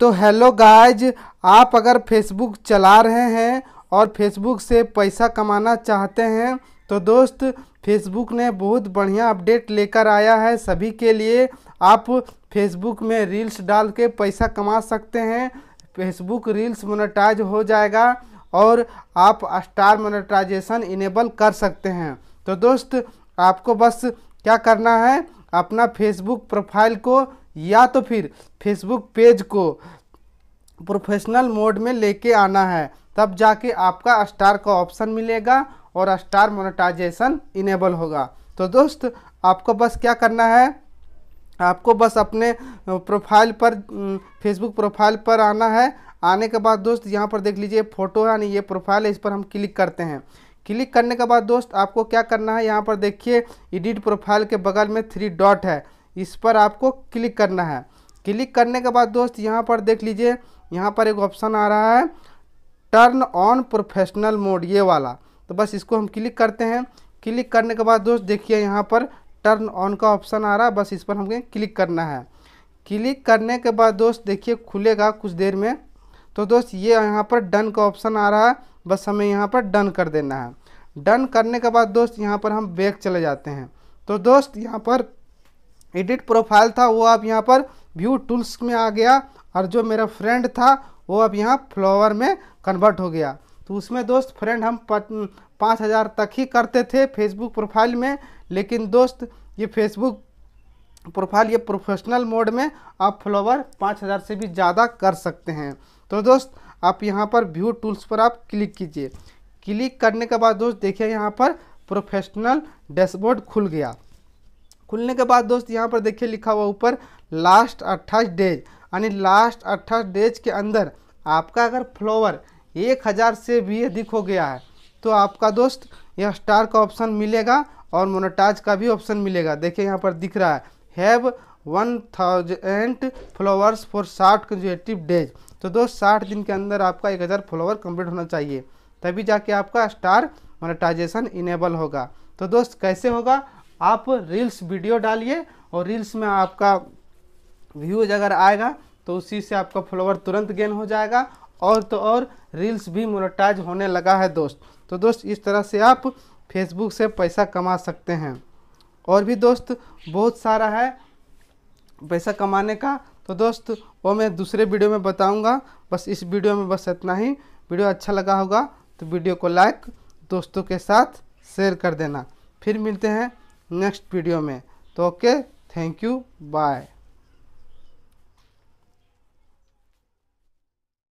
तो hello guys आप अगर फेसबुक चला रहे हैं और फेसबुक से पैसा कमाना चाहते हैं तो दोस्त फेसबुक ने बहुत बढ़िया अपडेट लेकर आया है सभी के लिए आप फेसबुक में रील्स डाल के पैसा कमा सकते हैं फेसबुक रील्स मोनेटाइज हो जाएगा और आप स्टार मोनेटाइजेशन इनेबल कर सकते हैं तो दोस्त आपको बस क्या करना है अपना फेसबुक प्रोफाइल को या तो फिर फेसबुक पेज को प्रोफेशनल मोड में लेके आना है तब जाके आपका स्टार का ऑप्शन मिलेगा और स्टार मोनेटाइजेशन इनेबल होगा तो दोस्त आपको बस क्या करना है आपको बस अपने प्रोफाइल पर फेसबुक प्रोफाइल पर आना है आने के बाद दोस्त यहाँ पर देख लीजिए फ़ोटो है यानी ये प्रोफाइल है इस पर हम क्लिक करते हैं क्लिक करने के बाद दोस्त आपको क्या करना है यहाँ पर देखिए एडिट प्रोफाइल के बगल में थ्री डॉट है इस पर आपको क्लिक करना है क्लिक करने के बाद दोस्त यहाँ पर देख लीजिए यहाँ पर एक ऑप्शन आ रहा है टर्न ऑन प्रोफेशनल मोड ये वाला तो बस इसको हम क्लिक करते हैं क्लिक करने के बाद दोस्त देखिए यहाँ पर टर्न ऑन का ऑप्शन आ रहा है बस इस पर हमें क्लिक करना है क्लिक करने के बाद दोस्त देखिए खुलेगा कुछ देर में तो दोस्त ये यहाँ पर डन का ऑप्शन आ रहा है बस हमें यहाँ पर डन कर देना है डन करने के बाद दोस्त यहाँ पर हम बैक चले जाते हैं तो दोस्त यहाँ पर एडिट प्रोफाइल था वो अब यहाँ पर व्यू टूल्स में आ गया और जो मेरा फ्रेंड था वो अब यहाँ फ्लावर में कन्वर्ट हो गया तो उसमें दोस्त फ्रेंड हम पाँच हज़ार तक ही करते थे फेसबुक प्रोफाइल में लेकिन दोस्त ये फेसबुक प्रोफाइल ये प्रोफेशनल मोड में आप फ्लावर पाँच हज़ार से भी ज़्यादा कर सकते हैं तो दोस्त आप यहाँ पर व्यू टूल्स पर आप क्लिक कीजिए क्लिक करने के बाद दोस्त देखिए यहाँ पर प्रोफेशनल डैशबोर्ड खुल गया खुलने के बाद दोस्त यहाँ पर देखिए लिखा हुआ ऊपर लास्ट अट्ठाईस डेज यानी लास्ट अट्ठाईस डेज के अंदर आपका अगर फ्लोवर एक हज़ार से भी अधिक हो गया है तो आपका दोस्त यह स्टार का ऑप्शन मिलेगा और मोनोटाज का भी ऑप्शन मिलेगा देखिए यहाँ पर दिख रहा है have one thousand flowers for short consecutive days तो दोस्त साठ दिन के अंदर आपका एक हज़ार फॉलोवर कंप्लीट होना चाहिए तभी जाके आपका स्टार मोनेटाइजेशन इनेबल होगा तो दोस्त कैसे होगा आप रील्स वीडियो डालिए और रील्स में आपका व्यूज अगर आएगा तो उसी से आपका फॉलोवर तुरंत गेन हो जाएगा और तो और रील्स भी मोनेटाइज होने लगा है दोस्त तो दोस्त इस तरह से आप फेसबुक से पैसा कमा सकते हैं और भी दोस्त बहुत सारा है पैसा कमाने का तो दोस्त वो मैं दूसरे वीडियो में बताऊँगा बस इस वीडियो में बस इतना ही वीडियो अच्छा लगा होगा तो वीडियो को लाइक दोस्तों के साथ शेयर कर देना फिर मिलते हैं नेक्स्ट वीडियो में तो ओके थैंक यू बाय